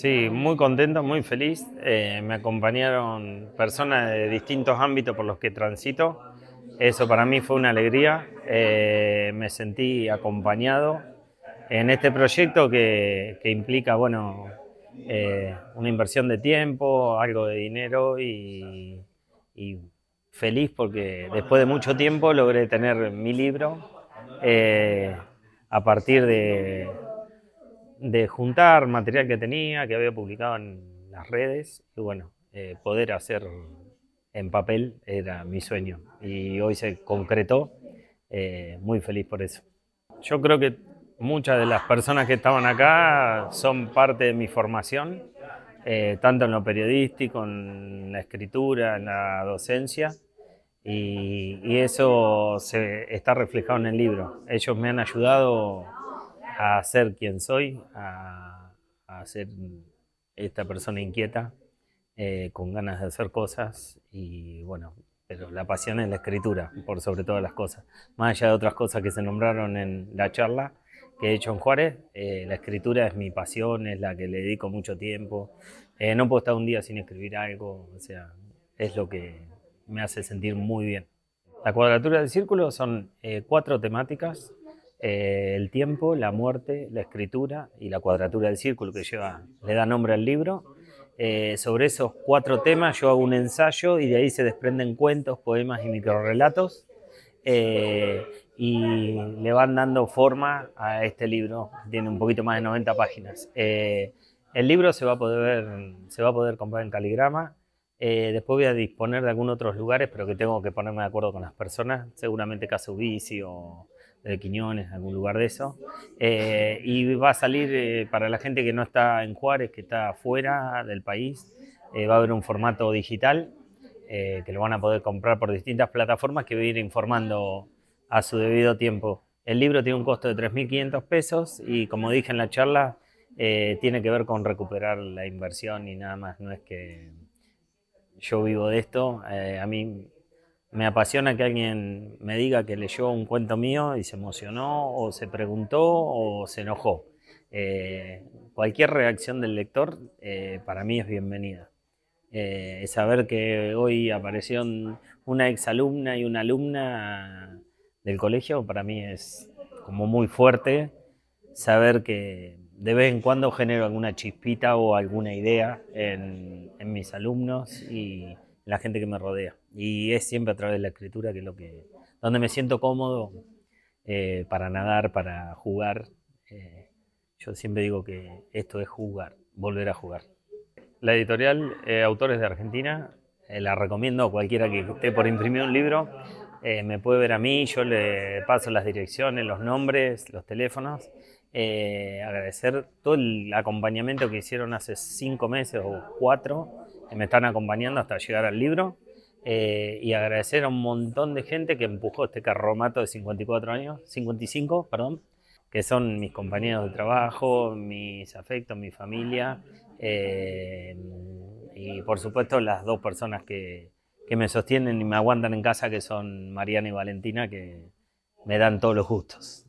Sí, muy contento, muy feliz. Eh, me acompañaron personas de distintos ámbitos por los que transito. Eso para mí fue una alegría. Eh, me sentí acompañado en este proyecto que, implica, bueno, eh, una inversión de tiempo, algo de dinero y, feliz porque después de mucho tiempo logré tener mi libro a partir de de juntar material que tenía, que había publicado en las redes, y bueno, eh, poder hacer en papel era mi sueño. Y hoy se concretó, eh, muy feliz por eso. Yo creo que muchas de las personas que estaban acá son parte de mi formación, eh, tanto en lo periodístico, en la escritura, en la docencia. Y, eso se está reflejado en el libro. Ellos me han ayudado a ser quien soy, a, ser esta persona inquieta, eh, con ganas de hacer cosas y bueno, pero la pasión es la escritura, por sobre todas las cosas. Más allá de otras cosas que se nombraron en la charla que he hecho en Juárez, eh, la escritura es mi pasión, es la que le dedico mucho tiempo. Eh, no puedo estar un día sin escribir algo, o sea, es lo que me hace sentir muy bien. La cuadratura del círculo son cuatro temáticas eh, el tiempo, la muerte, la escritura y la cuadratura del círculo que lleva, le da nombre al libro. Eh, sobre esos cuatro temas yo hago un ensayo y de ahí se desprenden cuentos, poemas y microrelatos eh, y le van dando forma a este libro. Tiene un poquito más de 90 páginas. el libro se va, a poder, se va a poder comprar en caligrama. después voy a disponer de algunos otros lugares, pero que tengo que ponerme de acuerdo con las personas, seguramente Casubici o, de eh, Quiñones, algún lugar de eso. Eh, y va a salir eh, para la gente que no está en Juárez, que está fuera del país, va a haber un formato digital que lo van a poder comprar por distintas plataformas que voy a ir informando a su debido tiempo. El libro tiene un costo de 3.500 pesos y como dije en la charla, tiene que ver con recuperar la inversión y nada más, no es que yo vivo de esto, a mí me apasiona que alguien me diga que leyó un cuento mío y se emocionó o se preguntó o se enojó. Eh, cualquier reacción del lector eh, para mí es bienvenida. Eh, saber que hoy apareció una exalumna y una alumna del colegio, para mí es como muy fuerte saber que de vez en cuando genero alguna chispita o alguna idea en, en mis alumnos y la gente que me rodea. Y es siempre a través de la escritura que es lo que, donde me siento cómodo eh, para nadar, para jugar. Eh, yo siempre digo que esto es jugar, volver a jugar. La editorial eh, Autores de Argentina, la recomiendo a cualquiera que esté por imprimir un libro. me puede ver a mí, yo le paso las direcciones, los nombres, los teléfonos. agradecer todo el acompañamiento que hicieron hace cinco meses o cuatro que me están acompañando hasta llegar al libro. Eh, y agradecer a un montón de gente que empujó este carromato de 54 años, 55, perdón, que son mis compañeros de trabajo, mis afectos, mi familia eh, y por supuesto las dos personas que, que, me sostienen y me aguantan en casa, que son Mariana y Valentina, que me dan todos los gustos.